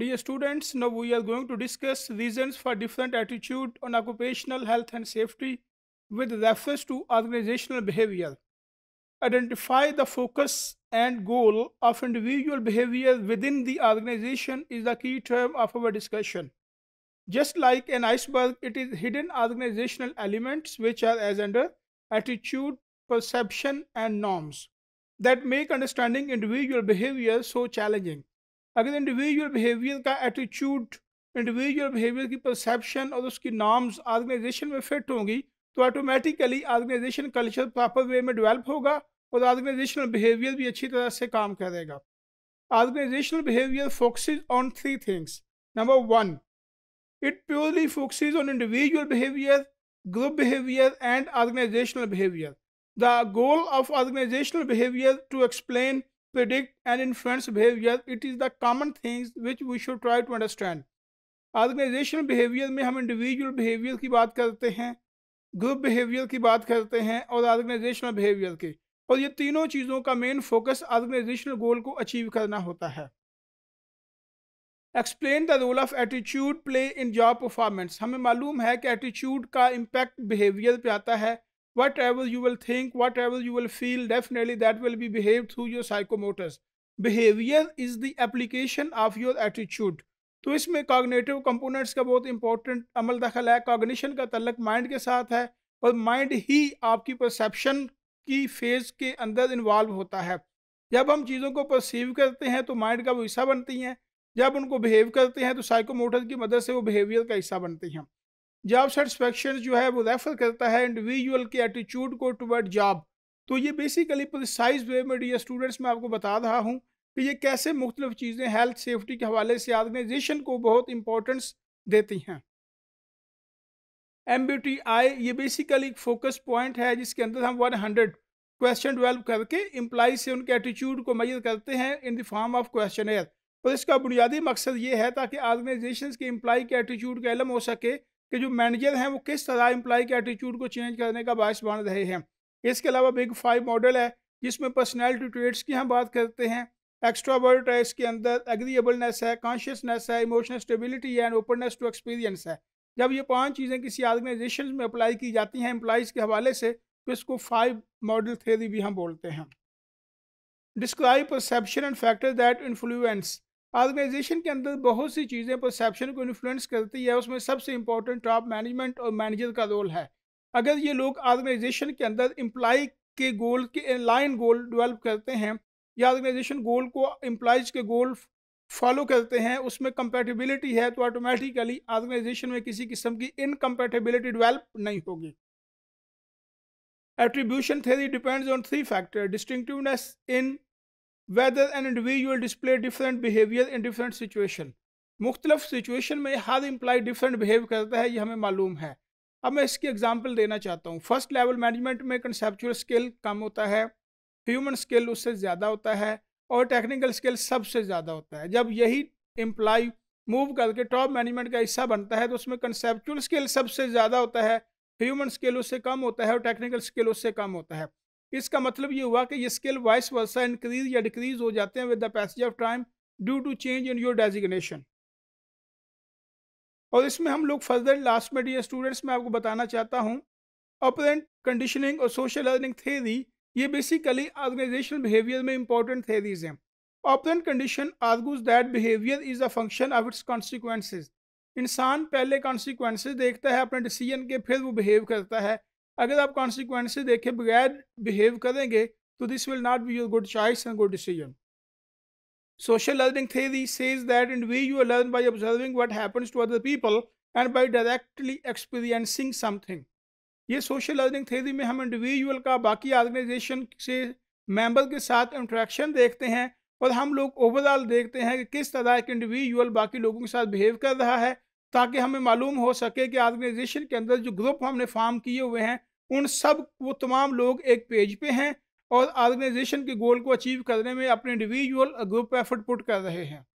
Dear students, now we are going to discuss reasons for different attitude on occupational health and safety with reference to organizational behavior. Identify the focus and goal of individual behavior within the organization is the key term of our discussion. Just like an iceberg, it is hidden organizational elements which are as under attitude, perception and norms that make understanding individual behavior so challenging. अगर individual behaviour का attitude individual behaviour की perception और उसकी norms organisation में fit होंगी तो automatically organisation culture proper way में develop होगा और आर्गेनाइजेशनल बिहेवियर भी अच्छी तरह से काम करेगा organisational behaviour focuses on three things number one it purely focuses on individual behaviour group behaviour and organisational behaviour the goal of organizational behaviour to explain predict and influence behaviour it is the common things which we should try to understand organisational behaviour में हम individual behaviour की बात करते हैं group behaviour की बात करते हैं और ऑर्गेनाइजेशनल बिहेवियर की और ये तीनों चीज़ों का मेन फोकस ऑर्गेनाइजेशनल गोल को अचीव करना होता है explain the role of attitude play in job performance हमें मालूम है कि एटीट्यूड का इम्पैक्ट बिहेवियर पे आता है whatever you will think, whatever you will feel, definitely that will be behaved through your psychomotors. Behavior is the application of your attitude. तो इसमें कॉग्नेटिव कंपोनेंट्स का बहुत इंपॉर्टेंट अमल दखल है कॉग्निशन का तलक माइंड के साथ है और माइंड ही आपकी परसेप्शन की फेज के अंदर इन्वॉल्व होता है जब हम चीज़ों को परसीव करते हैं तो माइंड का वो हिस्सा बनती हैं जब उनको बिहेव करते हैं तो साइकोमोटर की मदद से वो बिहेवियर का हिस्सा बनती हैं जॉब सेटिस्फेक्शन जो है वो रेफर करता है इंडिविजुअल के एटीट्यूड को टुवर्ड जॉब तो ये बेसिकली प्रिसाइज वे में डी स्टूडेंट्स मैं आपको बता रहा हूँ कि ये कैसे मुख्तलिफ चीज़ें हेल्थ सेफ्टी के हवाले से आर्गेनाइजेशन को बहुत इंपॉर्टेंस देती हैं एम ये बेसिकली एक फोकस पॉइंट है जिसके अंदर हम 100 क्वेश्चन डेवलप करके इम्प्लाई से उनके एटीट्यूड को मैयर करते हैं in the form of question और इसका बुनियादी मकसद ये है ताकि आर्गेनाइजेशन के इम्प्लाई के एटीट्यूड का इलम हो सके कि जो मैनेजर हैं वो किस तरह एम्प्लाई के एटीट्यूड को चेंज करने का बायस बन रहे हैं इसके अलावा बिग फाइव मॉडल है जिसमें पर्सनैलिटी ट्रेड्स की हम बात करते हैं एक्स्ट्रावर्ट है इसके अंदर एग्रीएबलनेस है कॉन्शियसनेस है इमोशनल स्टेबिलिटी है एंड ओपननेस टू एक्सपीरियंस है जब ये पांच चीज़ें किसी ऑर्गेनाइजेशन में अप्लाई की जाती हैं एम्प्लाइज के हवाले से तो इसको फाइव मॉडल थेरी भी हम बोलते हैं describe perception and factor that influence organisation के अंदर बहुत सी चीज़ें परसेप्शन को इन्फ्लुएंस करती है उसमें सबसे इंपॉर्टेंट टॉप मैनेजमेंट और मैनेजर का रोल है अगर ये लोग ऑर्गेनाइजेशन के अंदर एम्प्लाई के गोल के लाइन गोल डेवलप करते हैं या ऑर्गेनाइजेशन गोल को एम्प्लाइज के गोल फॉलो करते हैं उसमें कंपेटिबिलिटी है तो ऑटोमेटिकली ऑर्गेनाइजेशन में किसी किस्म की इनकम्पेटेबिलिटी डिवेल्प नहीं होगी attribution theory depends on three factor distinctiveness in whether an individual display different behavior in different situation मुख्तलफ सिचुएशन में हर इम्प्लाई डिफरेंट बिहेव करता है ये हमें मालूम है अब मैं इसकी एग्जांपल देना चाहता हूँ फर्स्ट लेवल मैनेजमेंट में कंसेप्चुअल स्किल कम होता है ह्यूमन स्किल उससे ज़्यादा होता है और टेक्निकल स्किल सबसे ज़्यादा होता है जब यही इम्प्लाई मूव करके टॉप मैनेजमेंट का हिस्सा बनता है तो उसमें कंसेप्चुअल स्किल सबसे ज़्यादा होता है ह्यूमन स्किल उससे कम होता है और टेक्निकल स्किल उससे कम होता है इसका मतलब ये हुआ कि ये स्किल वाइस वर्सा इंक्रीज या डिक्रीज हो जाते हैं with the passage of time due to change in your designation और इसमें हम लोग फर्दर लास्ट में डी स्टूडेंट्स मैं आपको बताना चाहता हूँ ऑपरेंट कंडीशनिंग और सोशल लर्निंग थेरी ये बेसिकली ऑर्गेनाइजेशनल बिहेवियर में इंपॉर्टेंट थेरीज हैं operant condition argues that behaviour is a function of its consequences इंसान पहले कॉन्सिक्वेंसेज देखता है अपने डिसीजन के फिर वो बिहेव करता है अगर आप कॉन्सिक्वेंस देखे बगैर बिहेव करेंगे तो this will not be your good choice and good decision social learning that says we you learn by observing what happens to other people and by directly experiencing something ये social learning theory में हम individual का बाकी organisation से member के साथ interaction देखते हैं और हम लोग ओवरऑल देखते हैं कि किस तरह एक इंडिविजुअल बाकी लोगों के साथ बिहेव कर रहा है ताकि हमें मालूम हो सके कि ऑर्गेनाइजेशन के अंदर जो ग्रुप हमने फार्म किए हुए हैं उन सब वो तमाम लोग एक पेज पे हैं और ऑर्गेनाइजेशन के गोल को अचीव करने में अपने इंडिविजुअल ग्रुप एफर्ट पुट कर रहे हैं